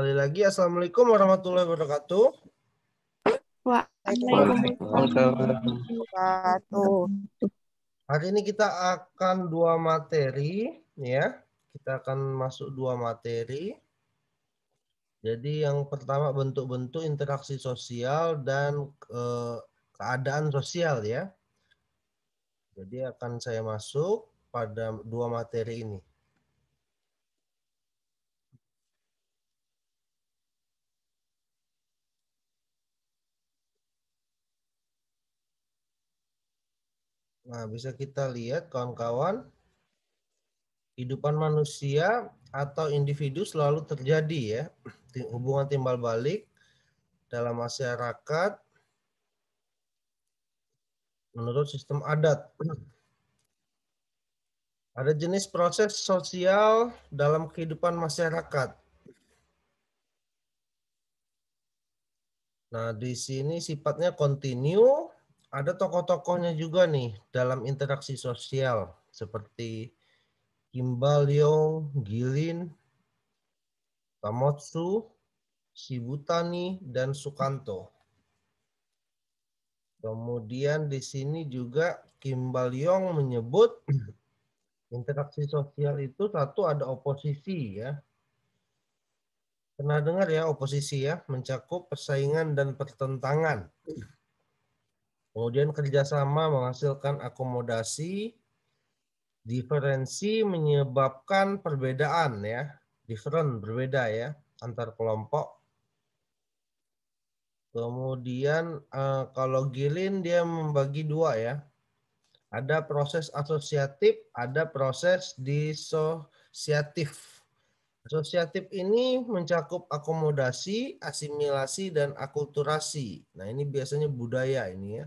Sekali lagi, Assalamualaikum warahmatullahi wabarakatuh. Waalaikumsalam. Hari ini kita akan dua materi, ya. Kita akan masuk dua materi. Jadi yang pertama bentuk-bentuk interaksi sosial dan ke eh, keadaan sosial ya. Jadi akan saya masuk pada dua materi ini. Nah, bisa kita lihat kawan-kawan, kehidupan manusia atau individu selalu terjadi ya. Hubungan timbal balik dalam masyarakat menurut sistem adat. Ada jenis proses sosial dalam kehidupan masyarakat. Nah, di sini sifatnya kontinu ada tokoh-tokohnya juga nih dalam interaksi sosial seperti Kimbal Yong, Gilin, Tamotsu, Shibutani, dan Sukanto. Kemudian di sini juga Kimbal Yong menyebut interaksi sosial itu satu ada oposisi ya. Pernah dengar ya oposisi ya, mencakup persaingan dan pertentangan. Kemudian kerjasama menghasilkan akomodasi, diferensi menyebabkan perbedaan ya, different berbeda ya antar kelompok. Kemudian eh, kalau Gilin dia membagi dua ya, ada proses asosiatif, ada proses disosiatif. Asosiatif ini mencakup akomodasi, asimilasi, dan akulturasi. Nah ini biasanya budaya ini ya.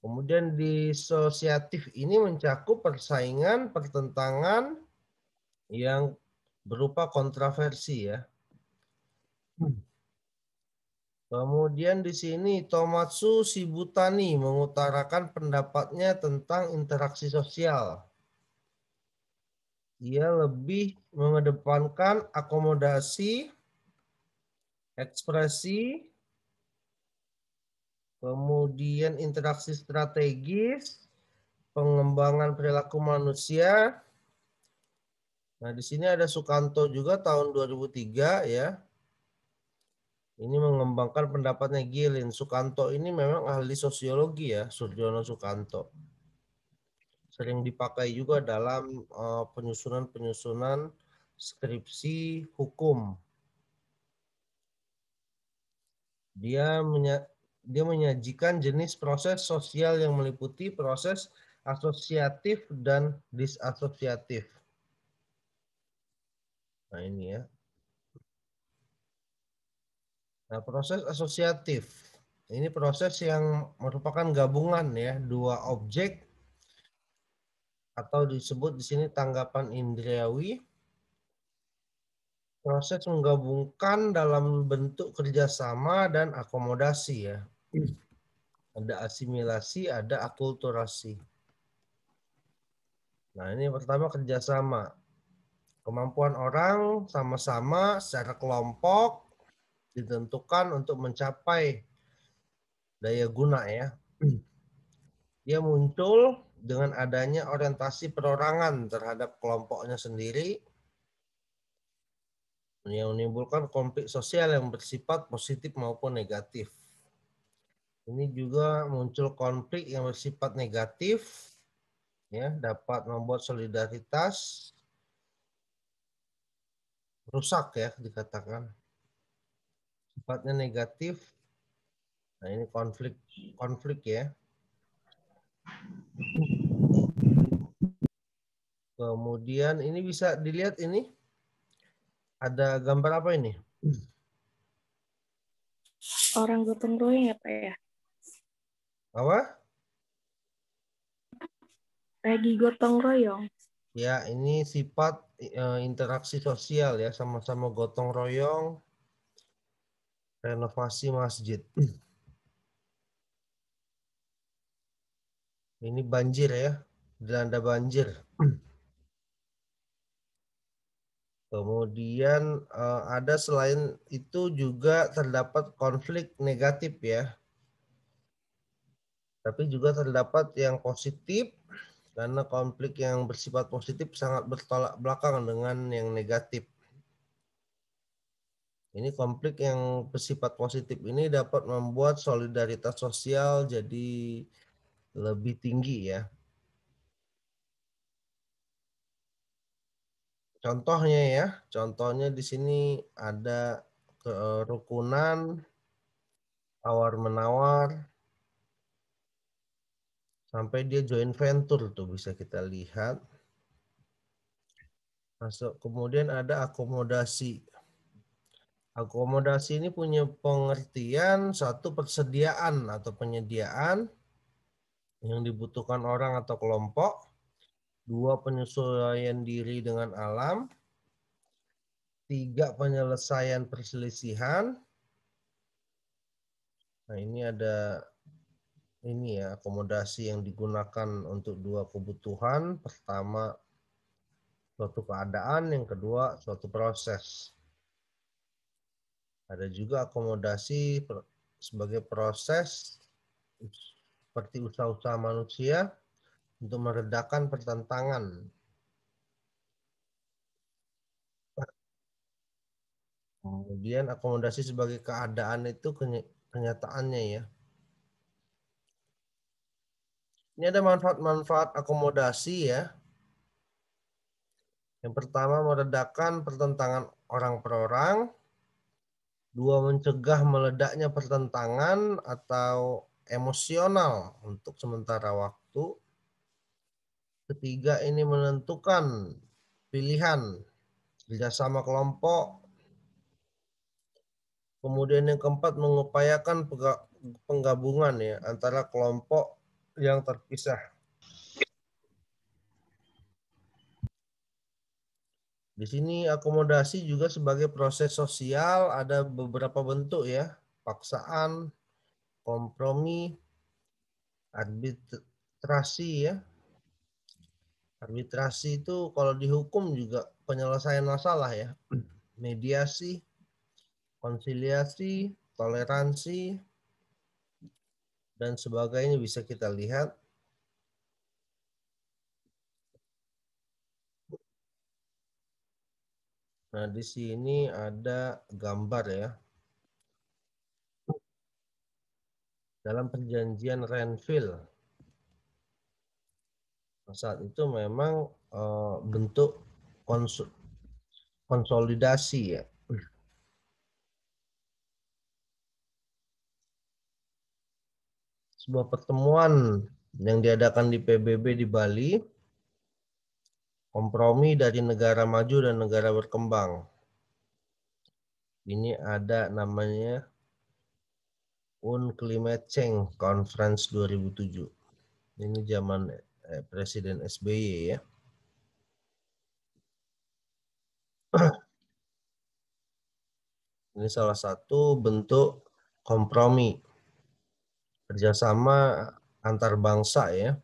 Kemudian disosiatif ini mencakup persaingan, pertentangan yang berupa kontroversi ya. Hmm. Kemudian di sini Tomatsu Shibutani mengutarakan pendapatnya tentang interaksi sosial. Ia lebih mengedepankan akomodasi, ekspresi, kemudian interaksi strategis, pengembangan perilaku manusia. Nah, di sini ada Sukanto juga tahun 2003 ya. Ini mengembangkan pendapatnya Gilin. Sukanto ini memang ahli sosiologi ya, Surjono Sukanto. Sering dipakai juga dalam eh, penyusunan-penyusunan skripsi hukum. Dia dia menyajikan jenis proses sosial yang meliputi proses asosiatif dan disasosiatif. Nah ini ya. Nah proses asosiatif. Ini proses yang merupakan gabungan ya dua objek atau disebut di sini tanggapan indriawi proses menggabungkan dalam bentuk kerjasama dan akomodasi ya. Ada asimilasi, ada akulturasi. Nah, ini pertama kerjasama. Kemampuan orang sama-sama secara kelompok ditentukan untuk mencapai daya guna ya. Dia muncul dengan adanya orientasi perorangan terhadap kelompoknya sendiri yang menimbulkan konflik sosial yang bersifat positif maupun negatif. Ini juga muncul konflik yang bersifat negatif, ya dapat membuat solidaritas rusak ya dikatakan sifatnya negatif. Nah ini konflik konflik ya. Kemudian ini bisa dilihat ini ada gambar apa ini? Orang gotong royong ya Pak ya? Apa? Lagi gotong royong. Ya, ini sifat eh, interaksi sosial ya, sama-sama gotong royong, renovasi masjid. Ini banjir ya, dilanda banjir. Kemudian eh, ada selain itu juga terdapat konflik negatif ya tapi juga terdapat yang positif karena konflik yang bersifat positif sangat bertolak belakang dengan yang negatif. Ini konflik yang bersifat positif ini dapat membuat solidaritas sosial jadi lebih tinggi ya. Contohnya ya, contohnya di sini ada kerukunan tawar menawar sampai dia join venture tuh bisa kita lihat masuk kemudian ada akomodasi akomodasi ini punya pengertian satu persediaan atau penyediaan yang dibutuhkan orang atau kelompok dua penyesuaian diri dengan alam tiga penyelesaian perselisihan Nah, ini ada ini ya akomodasi yang digunakan untuk dua kebutuhan pertama suatu keadaan yang kedua suatu proses ada juga akomodasi sebagai proses seperti usaha-usaha manusia untuk meredakan pertentangan kemudian akomodasi sebagai keadaan itu kenyataannya ya ini ada manfaat-manfaat akomodasi ya. Yang pertama meredakan pertentangan orang per orang. Dua mencegah meledaknya pertentangan atau emosional untuk sementara waktu. Ketiga ini menentukan pilihan kerjasama kelompok. Kemudian yang keempat mengupayakan penggabungan ya antara kelompok yang terpisah. Di sini akomodasi juga sebagai proses sosial ada beberapa bentuk ya, paksaan, kompromi, arbitrasi ya. Arbitrasi itu kalau dihukum juga penyelesaian masalah ya. Mediasi, konsiliasi, toleransi, dan sebagainya bisa kita lihat Nah, di sini ada gambar ya. Dalam perjanjian Renville. Nah, saat itu memang eh, bentuk konsolidasi ya sebuah pertemuan yang diadakan di PBB di Bali, kompromi dari negara maju dan negara berkembang. Ini ada namanya UN Change Conference 2007. Ini zaman eh, Presiden SBY ya. Ini salah satu bentuk kompromi kerjasama antar bangsa ya.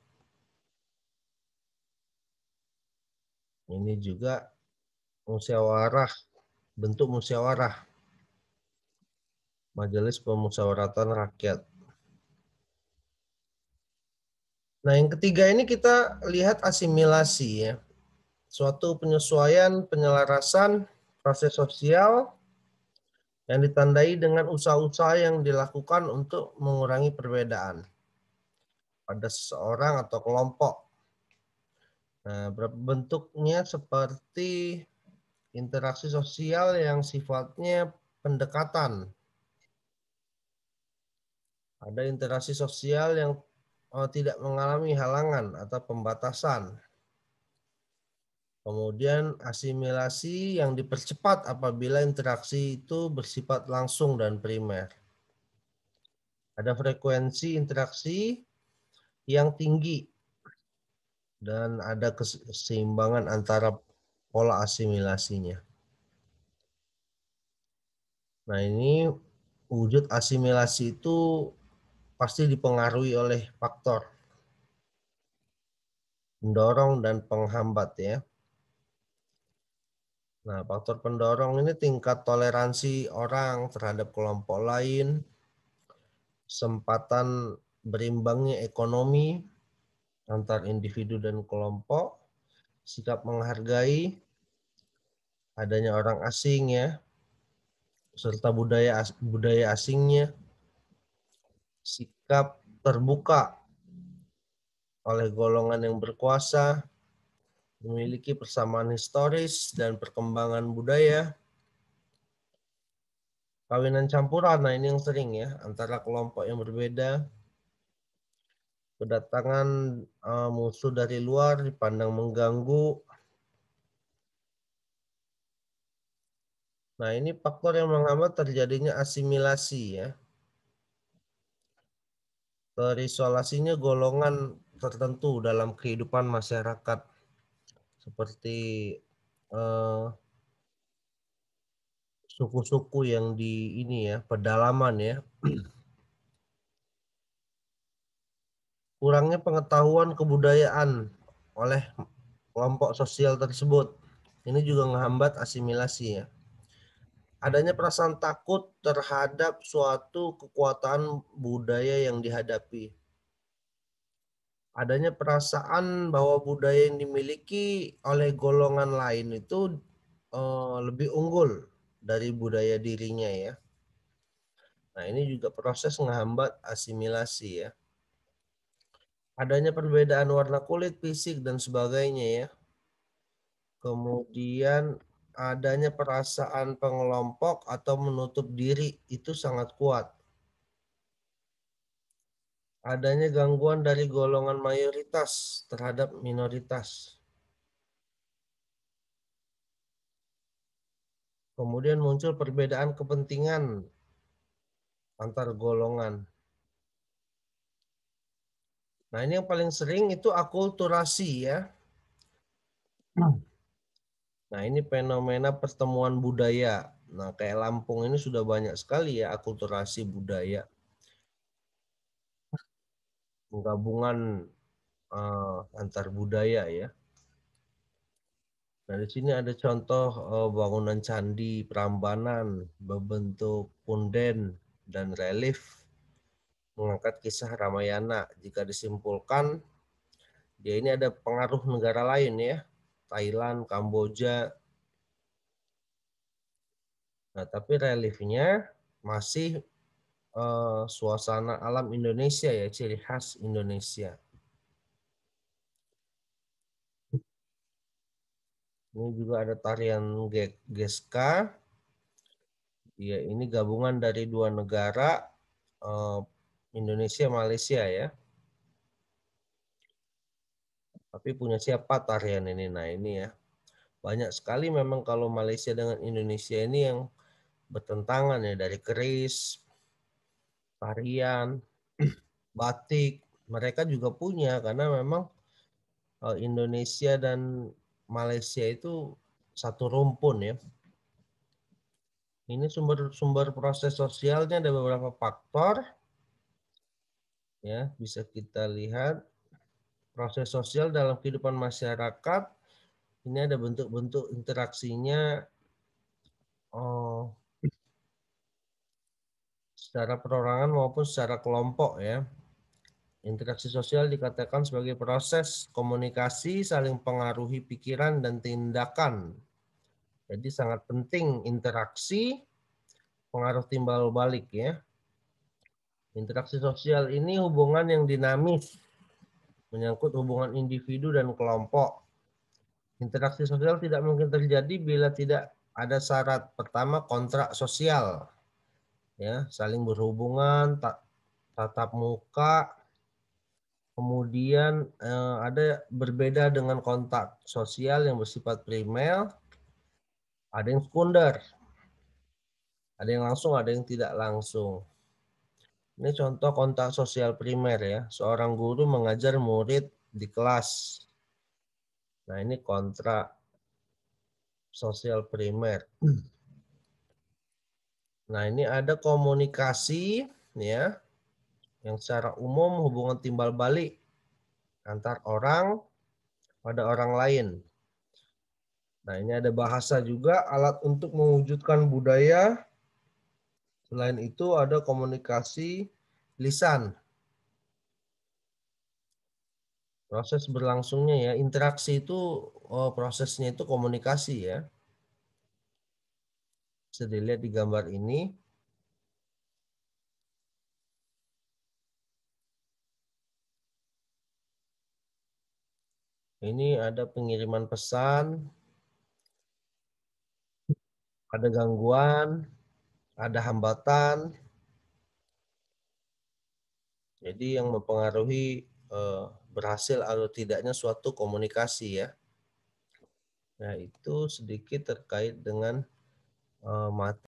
Ini juga musyawarah, bentuk musyawarah. Majelis Pemusyawaratan Rakyat. Nah, yang ketiga ini kita lihat asimilasi ya. Suatu penyesuaian, penyelarasan proses sosial yang ditandai dengan usaha-usaha yang dilakukan untuk mengurangi perbedaan pada seseorang atau kelompok. Nah, bentuknya seperti interaksi sosial yang sifatnya pendekatan. Ada interaksi sosial yang eh, tidak mengalami halangan atau pembatasan. Kemudian asimilasi yang dipercepat apabila interaksi itu bersifat langsung dan primer. Ada frekuensi interaksi yang tinggi dan ada keseimbangan antara pola asimilasinya. Nah ini wujud asimilasi itu pasti dipengaruhi oleh faktor pendorong dan penghambat ya. Nah, faktor pendorong ini tingkat toleransi orang terhadap kelompok lain, kesempatan berimbangnya ekonomi antar individu dan kelompok, sikap menghargai adanya orang asing ya, serta budaya as budaya asingnya, sikap terbuka oleh golongan yang berkuasa, memiliki persamaan historis dan perkembangan budaya. Kawinan campuran, nah ini yang sering ya, antara kelompok yang berbeda. Kedatangan uh, musuh dari luar dipandang mengganggu. Nah ini faktor yang menghambat terjadinya asimilasi ya. Terisolasinya golongan tertentu dalam kehidupan masyarakat seperti uh, suku-suku yang di ini ya pedalaman ya kurangnya pengetahuan kebudayaan oleh kelompok sosial tersebut ini juga menghambat asimilasi ya adanya perasaan takut terhadap suatu kekuatan budaya yang dihadapi adanya perasaan bahwa budaya yang dimiliki oleh golongan lain itu uh, lebih unggul dari budaya dirinya ya. Nah ini juga proses menghambat asimilasi ya. Adanya perbedaan warna kulit, fisik, dan sebagainya ya. Kemudian adanya perasaan pengelompok atau menutup diri itu sangat kuat adanya gangguan dari golongan mayoritas terhadap minoritas. Kemudian muncul perbedaan kepentingan antar golongan. Nah, ini yang paling sering itu akulturasi ya. Nah, ini fenomena pertemuan budaya. Nah, kayak Lampung ini sudah banyak sekali ya akulturasi budaya penggabungan uh, antar budaya ya. Nah, di sini ada contoh uh, bangunan candi Prambanan berbentuk punden dan relief mengangkat kisah Ramayana. Jika disimpulkan, dia ini ada pengaruh negara lain ya, Thailand, Kamboja. Nah, tapi reliefnya masih Eh, suasana alam Indonesia ya, ciri khas Indonesia. Ini juga ada tarian Geska. Ya, ini gabungan dari dua negara, eh, Indonesia Malaysia ya. Tapi punya siapa tarian ini? Nah ini ya. Banyak sekali memang kalau Malaysia dengan Indonesia ini yang bertentangan ya dari keris, tarian, batik, mereka juga punya karena memang eh, Indonesia dan Malaysia itu satu rumpun ya. Ini sumber-sumber proses sosialnya ada beberapa faktor. Ya, bisa kita lihat proses sosial dalam kehidupan masyarakat. Ini ada bentuk-bentuk interaksinya. Oh, secara perorangan maupun secara kelompok ya. Interaksi sosial dikatakan sebagai proses komunikasi saling pengaruhi pikiran dan tindakan. Jadi sangat penting interaksi pengaruh timbal balik ya. Interaksi sosial ini hubungan yang dinamis menyangkut hubungan individu dan kelompok. Interaksi sosial tidak mungkin terjadi bila tidak ada syarat pertama kontrak sosial ya saling berhubungan tatap muka kemudian eh, ada berbeda dengan kontak sosial yang bersifat primer ada yang sekunder ada yang langsung ada yang tidak langsung ini contoh kontak sosial primer ya seorang guru mengajar murid di kelas nah ini kontrak sosial primer Nah, ini ada komunikasi ya yang secara umum hubungan timbal balik antar orang pada orang lain. Nah, ini ada bahasa juga alat untuk mewujudkan budaya. Selain itu ada komunikasi lisan. Proses berlangsungnya ya, interaksi itu oh, prosesnya itu komunikasi ya bisa dilihat di gambar ini. Ini ada pengiriman pesan, ada gangguan, ada hambatan. Jadi yang mempengaruhi eh, berhasil atau tidaknya suatu komunikasi ya. Nah, itu sedikit terkait dengan uh, eh, mati